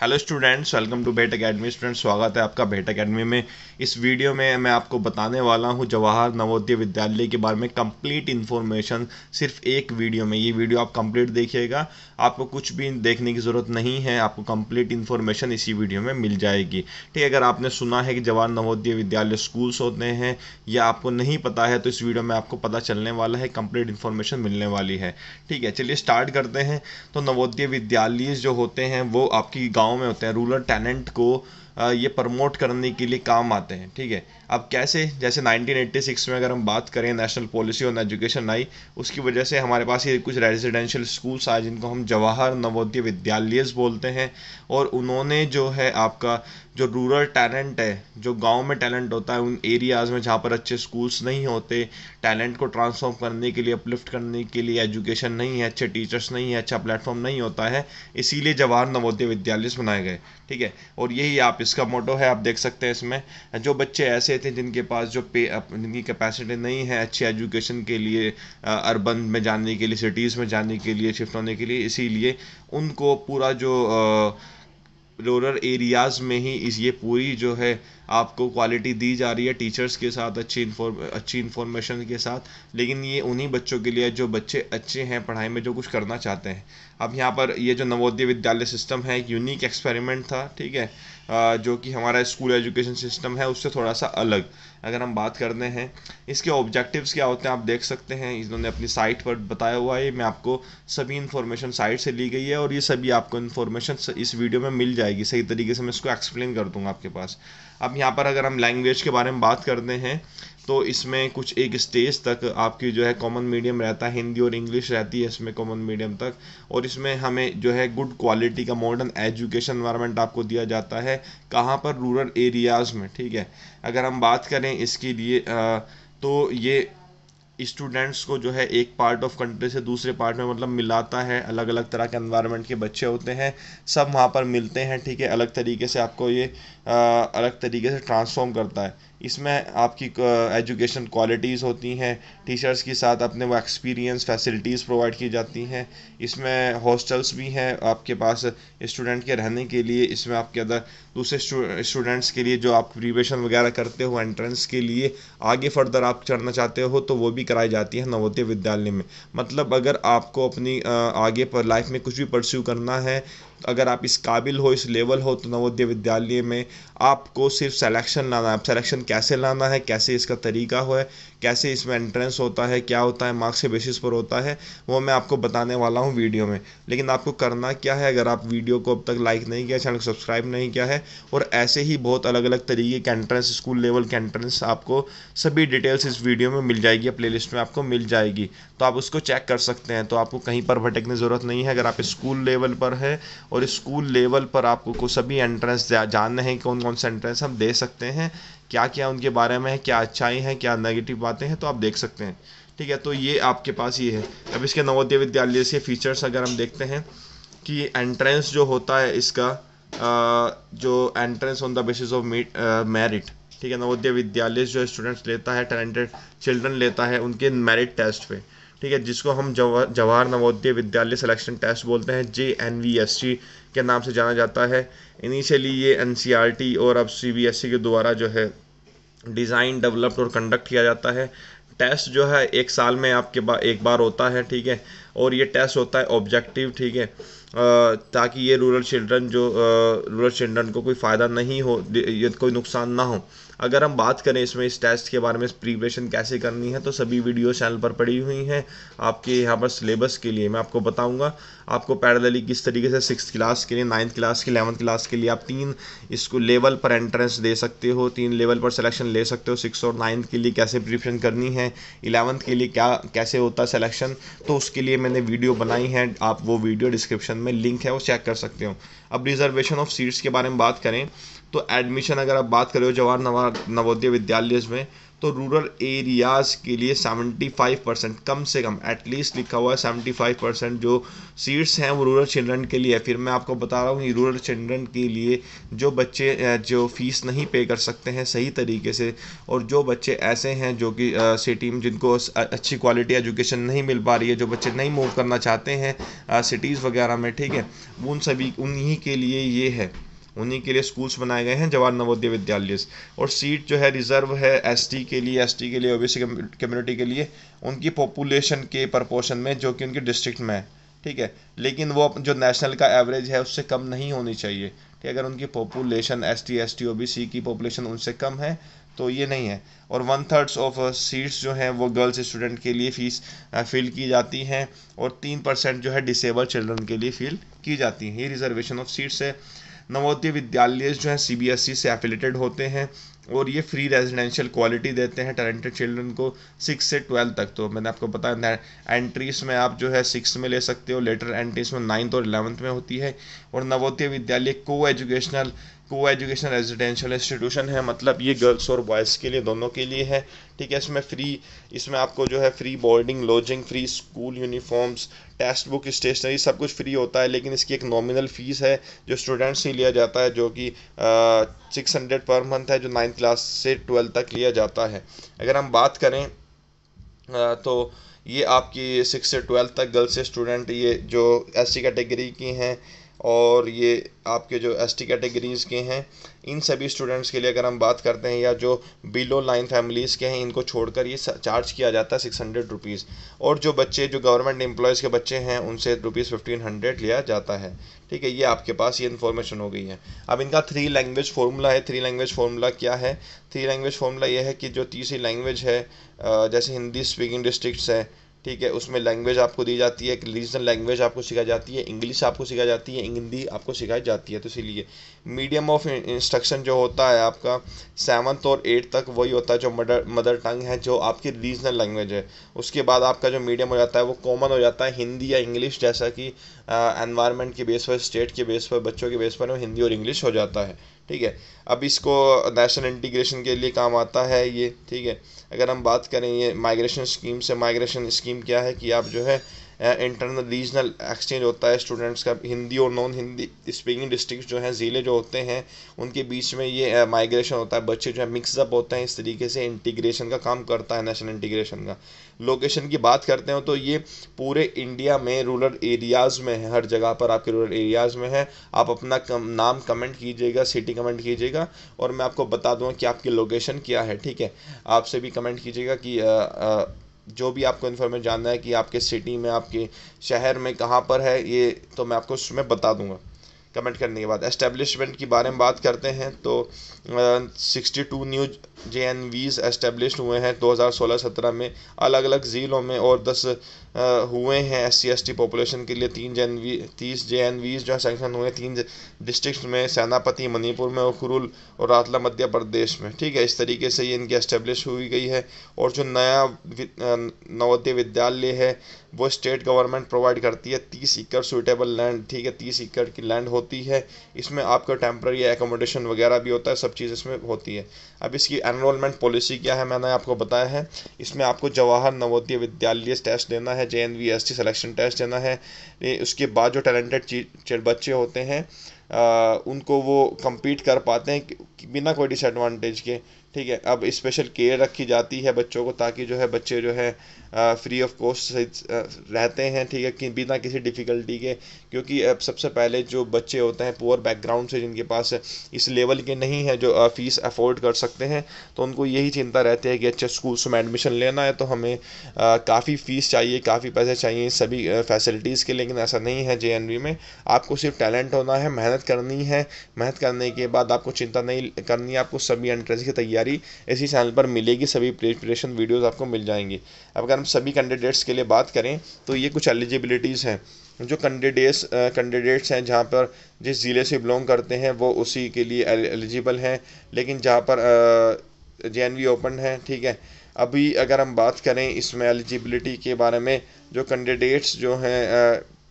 hello students welcome to bet academy student स्वागत है आपका बेट अकेडमी में इस वीडियो में मैं आपको बताने वाला हूं जवाहर नवोदय विद्यालय के बारे में कंप्लीट इन्फॉर्मेशन सिर्फ एक वीडियो में ये वीडियो आप कंप्लीट देखिएगा आपको कुछ भी देखने की ज़रूरत नहीं है आपको कंप्लीट इन्फॉर्मेशन इसी वीडियो में मिल जाएगी ठीक है अगर आपने सुना है कि जवाहर नवोदय विद्यालय स्कूल्स होते हैं या आपको नहीं पता है तो इस वीडियो में आपको पता चलने वाला है कंप्लीट इन्फॉर्मेशन मिलने वाली है ठीक है चलिए स्टार्ट करते हैं तो नवोदय विद्यालय जो होते हैं वो आपकी गांव में होते हैं रूरल टैलेंट को ये प्रमोट करने के लिए काम आते हैं ठीक है अब कैसे जैसे 1986 में अगर हम बात करें नेशनल पॉलिसी ऑन एजुकेशन आई उसकी वजह से हमारे पास ये कुछ रेजिडेंशियल स्कूल्स आए जिनको हम जवाहर नवोदय विद्यालय बोलते हैं और उन्होंने जो है आपका जो रूरल टैलेंट है जो गांव में टैलेंट होता है उन एरियाज़ में जहाँ पर अच्छे स्कूल्स नहीं होते टैलेंट को ट्रांसफॉर्म करने के लिए अपलिफ्ट करने के लिए एजुकेशन नहीं है अच्छे टीचर्स नहीं है अच्छा प्लेटफॉर्म नहीं होता है इसीलिए जवाहर नवोदय विद्यालय बनाए गए ठीक है और यही आप इसका मोटो है आप देख सकते हैं इसमें जो बच्चे ऐसे थे जिनके पास जो पे जिनकी कैपेसिटी नहीं है अच्छी एजुकेशन के लिए अर्बन में जाने के लिए सिटीज़ में जाने के लिए शिफ्ट होने के लिए इसीलिए उनको पूरा जो रूरल एरियाज़ में ही इस ये पूरी जो है आपको क्वालिटी दी जा रही है टीचर्स के साथ अच्छी इन्फॉर्म अच्छी इन्फॉर्मेशन के साथ लेकिन ये उन्हीं बच्चों के लिए जो बच्चे अच्छे हैं पढ़ाई में जो कुछ करना चाहते हैं अब यहाँ पर ये जो नवोदय विद्यालय सिस्टम है एक यूनिक एक्सपेरिमेंट था ठीक है जो कि हमारा स्कूल एजुकेशन सिस्टम है उससे थोड़ा सा अलग अगर हम बात करते हैं इसके ऑब्जेक्टिव्स क्या होते हैं आप देख सकते हैं इन्होंने अपनी साइट पर बताया हुआ है मैं आपको सभी इन्फॉर्मेशन साइट से ली गई है और ये सभी आपको इन्फॉर्मेशन इस वीडियो में मिल जाएगी सही तरीके से मैं इसको एक्सप्लेन कर दूँगा आपके पास अब यहाँ पर अगर हम लैंग्वेज के बारे में बात करते हैं तो इसमें कुछ एक स्टेज तक आपकी जो है कॉमन मीडियम रहता है हिंदी और इंग्लिश रहती है इसमें कॉमन मीडियम तक और इसमें हमें जो है गुड क्वालिटी का मॉडर्न एजुकेशन इन्वायरमेंट आपको दिया जाता है कहाँ पर रूरल एरियाज़ में ठीक है अगर हम बात करें इसके लिए तो ये स्टूडेंट्स को जो है एक पार्ट ऑफ कंट्री से दूसरे पार्ट में मतलब मिलाता है अलग अलग तरह के एनवायरनमेंट के बच्चे होते हैं सब वहाँ पर मिलते हैं ठीक है अलग तरीके से आपको ये आ, अलग तरीके से ट्रांसफॉर्म करता है इसमें आपकी एजुकेशन क्वालिटीज़ होती हैं टीचर्स के साथ अपने वो एक्सपीरियंस फैसिलिटीज़ प्रोवाइड की जाती हैं इसमें हॉस्टल्स भी हैं आपके पास स्टूडेंट के रहने के लिए इसमें आपके अंदर दूसरे स्टूडेंट्स के लिए जो आप प्रिवेशन वगैरह करते हो एंट्रेंस के लिए आगे फर्दर आप चढ़ना चाहते हो तो वो भी भी कराई जाती है नवोदय विद्यालय में मतलब अगर आपको अपनी आगे पर लाइफ में कुछ भी परस्यू करना है अगर आप इस काबिल हो इस लेवल हो तो नवोदय विद्यालय में आपको सिर्फ सिलेक्शन लाना है सिलेक्शन कैसे लाना है कैसे इसका तरीका हो है कैसे इसमें एंट्रेंस होता है क्या होता है मार्क्स के बेसिस पर होता है वो मैं आपको बताने वाला हूँ वीडियो में लेकिन आपको करना क्या है अगर आप वीडियो को अब तक लाइक नहीं किया चैनल को सब्सक्राइब नहीं किया है और ऐसे ही बहुत अलग अलग तरीके के एंट्रेंस स्कूल लेवल के एंट्रेंस आपको सभी डिटेल्स इस वीडियो में मिल जाएगी प्ले लिस्ट में आपको मिल जाएगी तो आप उसको चेक कर सकते हैं तो आपको कहीं पर भटकने ज़रूरत नहीं है अगर आप स्कूल लेवल पर है और स्कूल लेवल पर आपको सभी एंट्रेंस जानने हैं कौन कौन से एंट्रेंस हम दे सकते हैं क्या क्या उनके बारे में है क्या अच्छाई है क्या नेगेटिव बातें हैं तो आप देख सकते हैं ठीक है तो ये आपके पास ये है अब इसके नवोदय विद्यालय से फीचर्स अगर हम देखते हैं कि एंट्रेंस जो होता है इसका जो entrance on the basis of merit ठीक है नवोदय विद्यालय जो स्टूडेंट्स लेता है टैलेंटेड चिल्ड्रन लेता है उनके मेरिट टेस्ट पे ठीक है जिसको हम जवाहर नवोदय विद्यालय सिलेक्शन टेस्ट बोलते हैं J N V S C के नाम से जाना जाता है इनिशियली ये एन सी आर टी और अब सी बी एस सी के द्वारा जो है डिज़ाइन डेवलप्ड और कंडक्ट किया जाता है टेस्ट जो है एक साल में आपके बा, एक बार होता है ठीक है और ये टेस्ट होता है ऑब्जेक्टिव ठीक है ताकि ये रूरल चिल्ड्रन जो रूरल चिल्ड्रन को कोई फ़ायदा नहीं हो कोई नुकसान ना हो अगर हम बात करें इसमें इस टेस्ट के बारे में प्रिपरेशन कैसे करनी है तो सभी वीडियो चैनल पर पड़ी हुई हैं आपके यहाँ पर सिलेबस के लिए मैं आपको बताऊँगा आपको पैरदली किस तरीके से सिक्स क्लास के लिए नाइन्थ क्लास के इलेवंथ क्लास के लिए आप तीन इसको लेवल पर एंट्रेंस दे सकते हो तीन लेवल पर सिलेक्शन ले सकते हो सिक्स और नाइन्थ के लिए कैसे प्रिपरेशन करनी है इलेवंथ के लिए क्या कैसे होता है सिलेक्शन तो उसके लिए मैंने वीडियो बनाई है आप वो वीडियो डिस्क्रिप्शन में लिंक है वो चेक कर सकते हो अब रिजर्वेशन ऑफ सीट्स के बारे में बात करें तो एडमिशन अगर आप बात करें जवाहर नवा नवोदय विद्यालय में तो रूरल एरियाज़ के लिए 75 परसेंट कम से कम एटलीस्ट लिखा हुआ है 75 परसेंट जो सीट्स हैं वो रूरल चिल्ड्रन के लिए फिर मैं आपको बता रहा हूँ कि रूरल चिल्ड्रन के लिए जो बच्चे जो फीस नहीं पे कर सकते हैं सही तरीके से और जो बच्चे ऐसे हैं जो कि सिटी में जिनको अच्छी क्वालिटी एजुकेशन नहीं मिल पा रही है जो बच्चे नहीं मूव करना चाहते हैं सिटीज़ वगैरह में ठीक है उन सभी उन्हीं के लिए ये है उन्हीं के लिए स्कूल्स बनाए गए हैं जवाहर नवोदय विद्यालय और सीट जो है रिजर्व है एसटी के लिए एसटी के लिए ओबीसी कम्युनिटी के लिए उनकी पॉपुलेशन के प्रपोर्शन में जो कि उनके डिस्ट्रिक्ट में है ठीक है लेकिन वो जो नेशनल का एवरेज है उससे कम नहीं होनी चाहिए कि अगर उनकी population S T S T O B C की पॉपुलेशन उनसे कम है तो ये नहीं है और वन थर्ड्स ऑफ सीट्स जो हैं वो गर्ल्स स्टूडेंट के लिए फीस फिल uh, की जाती हैं और तीन परसेंट जो है डिसेबल चिल्ड्रन के लिए फिल की जाती हैं ये रिजर्वेशन ऑफ सीट्स है नवोदय विद्यालय जो हैं सी e से एफिलेटेड होते हैं और ये फ्री रेजिडेंशियल क्वालिटी देते हैं टैलेंटेड चिल्ड्रन को सिक्स से ट्वेल्थ तक तो मैंने आपको बताया एंट्रीज में आप जो है सिक्स में ले सकते हो लेटर एंट्रीज में नाइन्थ और इलेवंथ में होती है और नवोदय विद्यालय को एजुकेशनल को एजुकेशन रेजिडेंशियल इंस्टीट्यूशन है मतलब ये गर्ल्स और बॉयज़ के लिए दोनों के लिए है ठीक है इसमें फ्री इसमें आपको जो है free boarding lodging free school uniforms text book stationery सब कुछ फ्री होता है लेकिन इसकी एक नॉमिनल फ़ीस है जो स्टूडेंट्स से लिया जाता है जो कि सिक्स हंड्रेड पर मंथ है जो नाइन्थ क्लास से ट्वेल्थ तक लिया जाता है अगर हम बात करें आ, तो ये आपकी सिक्स से ट्वेल्थ तक गर्ल्स स्टूडेंट ये जो एस सी कैटेगरी की हैं और ये आपके जो एस टी कैटेगरीज़ के हैं इन सभी स्टूडेंट्स के लिए अगर हम बात करते हैं या जो बिलो लाइन फैमिलीज़ के हैं इनको छोड़कर ये चार्ज किया जाता है सिक्स हंड्रेड रुपीज़ और जो बच्चे जो गवर्नमेंट एम्प्लॉयज़ के बच्चे हैं उनसे रुपीज़ फिफ्टीन हंड्रेड लिया जाता है ठीक है ये आपके पास ये इन्फॉर्मेशन हो गई है अब इनका थ्री लैंग्वेज फार्मूला है थ्री लैंग्वेज फार्मूला क्या है थ्री लैंग्वेज फार्मूला ये है कि जो तीसरी लैंग्वेज है जैसे हिंदी स्पीकिंग डिस्ट्रिक्ट्स है ठीक है उसमें लैंग्वेज आपको दी जाती है रीजनल लैंग्वेज आपको सिखाई जाती है इंग्लिश आपको सिखाई जाती है हिंदी आपको सिखाई जाती है तो इसीलिए मीडियम ऑफ इंस्ट्रक्शन जो होता है आपका सेवन्थ और एट्थ तक वही होता है जो मदर मदर टंग है जो आपकी रीजनल लैंग्वेज है उसके बाद आपका जो मीडियम हो जाता है वो कॉमन हो जाता है हिंदी या इंग्लिश जैसा कि एनवायरमेंट के बेस पर स्टेट के बेस पर बच्चों के बेस पर हिंदी और इंग्लिश हो जाता है ठीक है अब इसको नेशनल इंटीग्रेशन के लिए काम आता है ये ठीक है अगर हम बात करें ये माइग्रेशन स्कीम से माइग्रेशन स्कीम क्या है कि आप जो है इंटरनल रीजनल एक्सचेंज होता है स्टूडेंट्स का हिंदी और नॉन हिंदी स्पीकिंग डिस्ट्रिक्ट जो हैं ज़िले जो होते हैं उनके बीच में ये माइग्रेशन होता है बच्चे जो है मिक्सअप होते हैं इस तरीके से इंटीग्रेशन का काम करता है नेशनल इंटीग्रेशन का लोकेशन की बात करते हो तो ये पूरे इंडिया में रूरल एरियाज़ में है हर जगह पर आपके रूरल एरियाज़ में है आप अपना कम, नाम कमेंट कीजिएगा सिटी कमेंट कीजिएगा और मैं आपको बता दूँगा कि आपकी लोकेशन क्या है ठीक है आपसे भी कमेंट कीजिएगा कि आ, आ, जो भी आपको इन्फॉर्मेशन जानना है कि आपके सिटी में आपके शहर में कहाँ पर है ये तो मैं आपको उसमें बता दूँगा कमेंट करने के बाद एस्टेब्लिशमेंट के बारे में बात करते हैं तो sixty two new J N Vs establish हुए हैं 2016-17 में अलग अलग ज़िलों में और दस हुए हैं S C S T population के लिए तीन जे एन वी तीस जे एन वीज़ जो है सेंक्शन हुए तीन डिस्ट्रिक्ट में सेनापति मणिपुर में और खुरुल और रातला मध्य प्रदेश में ठीक है इस तरीके से ये इनकी एस्टेब्लिश हुई गई है और जो नया नवोदय विद्यालय है वो स्टेट गवर्नमेंट प्रोवाइड करती है तीस एकड़ सुइटेबल लैंड ठीक है तीस एकड़ की लैंड हो होती है इसमें आपका टेम्प्रेरी एकोमोडेशन वगैरह भी होता है सब चीज़ इसमें होती है अब इसकी एनरोलमेंट पॉलिसी क्या है मैंने आपको बताया है इसमें आपको जवाहर नवोदय विद्यालय टेस्ट देना है J N V S T selection test देना है उसके बाद जो टैलेंटेड बच्चे होते हैं आ, उनको वो कम्पीट कर पाते हैं बिना कोई डिसएडवांटेज के ठीक है अब स्पेशल केयर रखी जाती है बच्चों को ताकि जो है बच्चे जो है फ्री ऑफ कॉस्ट रहते हैं ठीक है कि बिना किसी डिफ़िकल्टी के क्योंकि अब सबसे पहले जो बच्चे होते हैं पुअर बैकग्राउंड से जिनके पास इस लेवल के नहीं है जो फ़ीस अफोर्ड कर सकते हैं तो उनको यही चिंता रहती है कि अच्छे स्कूल्स में एडमिशन लेना है तो हमें काफ़ी फ़ीस चाहिए काफ़ी पैसे चाहिए सभी फैसिलिटीज़ के लेकिन ऐसा नहीं है जे में आपको सिर्फ टैलेंट होना है मेहनत करनी है मेहनत करने के बाद आपको चिंता नहीं करनी है आपको सभी एंट्रेंस की तैयारी जानकारी इसी चैनल पर मिलेगी सभी प्रिपरेशन वीडियोस आपको मिल जाएंगी अब अगर हम सभी कैंडिडेट्स के लिए बात करें तो ये कुछ एलिजिबिलिटीज़ हैं जो कैंडिडेट्स कैंडिडेट्स हैं जहाँ पर जिस ज़िले से बिलोंग करते हैं वो उसी के लिए एलिजिबल हैं लेकिन जहाँ पर जे ओपन है ठीक है अभी अगर हम बात करें इसमें एलिजिबिलिटी के बारे में जो कैंडिडेट्स जो हैं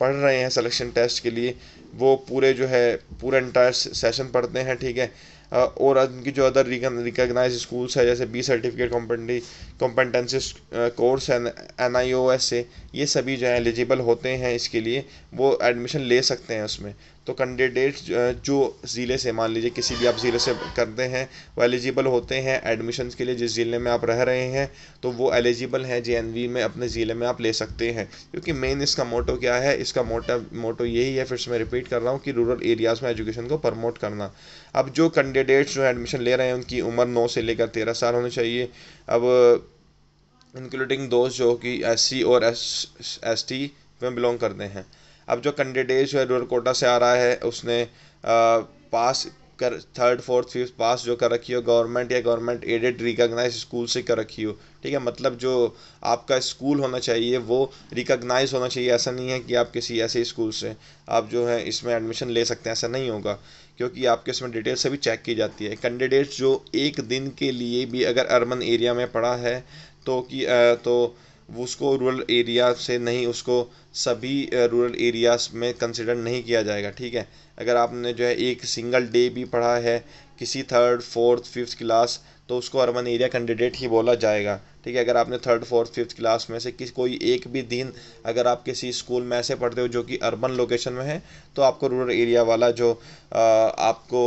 पढ़ रहे हैं सिलेक्शन टेस्ट के लिए वो पूरे जो है पूरा इंटायर सेशन पढ़ते हैं ठीक है और उनकी जो अदर रिकगनाइज स्कूल्स है जैसे B certificate company competencies course N N I O S से ये सभी जो है एलिजिबल होते हैं इसके लिए वो एडमिशन ले सकते हैं उसमें तो कैंडिडेट्स जो ज़िले से मान लीजिए किसी भी आप ज़िले से करते हैं वो एलिजिबल होते हैं एडमिशन्स के लिए जिस ज़िले में आप रह रहे हैं तो वो एलिजिबल हैं जे में अपने ज़िले में आप ले सकते हैं क्योंकि मेन इसका मोटो क्या है इसका मोटा मोटो यही है फिर से मैं रिपीट कर रहा हूँ कि रूरल एरियाज़ में एजुकेशन को प्रमोट करना अब जो कैंडिडेट्स जो एडमिशन ले रहे हैं उनकी उम्र नौ से लेकर तेरह साल होनी चाहिए अब इंक्लूडिंग दोस्त जो कि एस और एस एस में बिलोंग करते हैं अब जो कैंडिडेट जो है कोटा से आ रहा है उसने पास कर थर्ड फोर्थ फिफ्थ पास जो कर रखी हो गवर्नमेंट या गवर्नमेंट एडेड रिकॉग्नाइज स्कूल से कर रखी हो ठीक है मतलब जो आपका स्कूल होना चाहिए वो रिकॉग्नाइज होना चाहिए ऐसा नहीं है कि आप किसी ऐसे स्कूल से आप जो है इसमें एडमिशन ले सकते हैं ऐसा नहीं होगा क्योंकि आपके इसमें डिटेल से भी चेक की जाती है कैंडिडेट्स जो एक दिन के लिए भी अगर अर्बन एरिया में पढ़ा है तो कि तो वो उसको रूरल एरिया से नहीं उसको सभी रूरल एरियाज़ में कंसिडर नहीं किया जाएगा ठीक है अगर आपने जो है एक सिंगल डे भी पढ़ा है किसी थर्ड फोर्थ फिफ्थ क्लास तो उसको अर्बन एरिया कैंडिडेट ही बोला जाएगा ठीक है अगर आपने थर्ड फोर्थ फिफ्थ क्लास में से किसी कोई एक भी दिन अगर आप किसी स्कूल में ऐसे पढ़ते हो जो कि अर्बन लोकेशन में है तो आपको रूरल एरिया वाला जो आ, आपको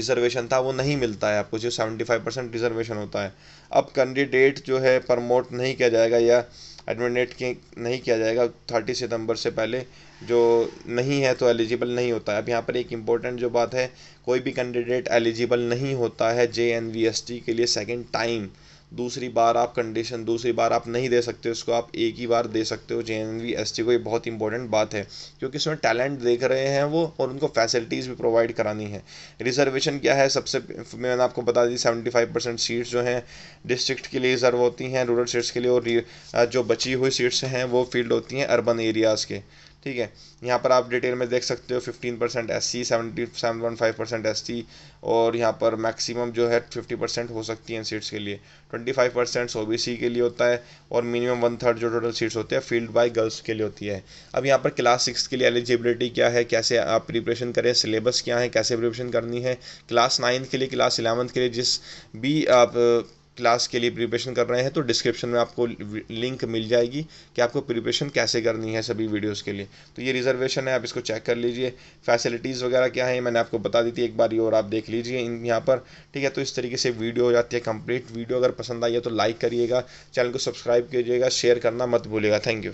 रिजर्वेशन था वो नहीं मिलता है आपको जो सेवेंटी फाइव परसेंट रिजर्वेशन होता है अब कैंडिडेट जो है प्रमोट नहीं किया जाएगा या एडमिनेट नहीं किया जाएगा थर्टी सितंबर से पहले जो नहीं है तो एलिजिबल नहीं होता है अब यहाँ पर एक इम्पोर्टेंट जो बात है कोई भी कैंडिडेट एलिजिबल नहीं होता है J N V S T के लिए सेकेंड टाइम दूसरी बार आप कंडीशन दूसरी बार आप नहीं दे सकते उसको आप एक ही बार दे सकते हो J N V S T को ये बहुत इंपॉर्टेंट बात है क्योंकि इसमें टैलेंट देख रहे हैं वो और उनको फैसिलिटीज़ भी प्रोवाइड करानी है रिजर्वेशन क्या है सबसे मैंने आपको बता दी सेवेंटी फाइव परसेंट सीट्स जो हैं डिस्ट्रिक्ट के लिए रिजर्व होती हैं रूरल सीट्स के लिए और जो बची हुई सीट्स हैं वो फील्ड होती हैं अर्बन एरियाज़ के ठीक है यहाँ पर आप डिटेल में देख सकते हो fifteen percent S C seventy seven five percent S और यहाँ पर मैक्सिमम जो है फिफ्टी परसेंट हो सकती हैं सीट्स के लिए twenty five percent O B C के लिए होता है और मिनिमम वन थर्ड जो टोटल सीट्स होती है फील्ड बाय गर्ल्स के लिए होती है अब यहाँ पर क्लास सिक्स के लिए एलिजिबिलिटी क्या है कैसे आप प्रिपरेशन करें सिलेबस क्या है कैसे प्रिपरेशन करनी है क्लास नाइन्थ के लिए क्लास इलेवंथ के लिए जिस भी आप क्लास के लिए प्रिपरेशन कर रहे हैं तो डिस्क्रिप्शन में आपको लिंक मिल जाएगी कि आपको प्रिपरेशन कैसे करनी है सभी वीडियोस के लिए तो ये रिजर्वेशन है आप इसको चेक कर लीजिए फैसिलिटीज़ वगैरह क्या है मैंने आपको बता दी थी एक बार ये और आप देख लीजिए इन यहाँ पर ठीक है तो इस तरीके से वीडियो हो जाती है कंप्लीट वीडियो अगर पसंद आई है तो लाइक करिएगा चैनल को सब्सक्राइब कीजिएगा शेयर करना मत भूलेगा थैंक यू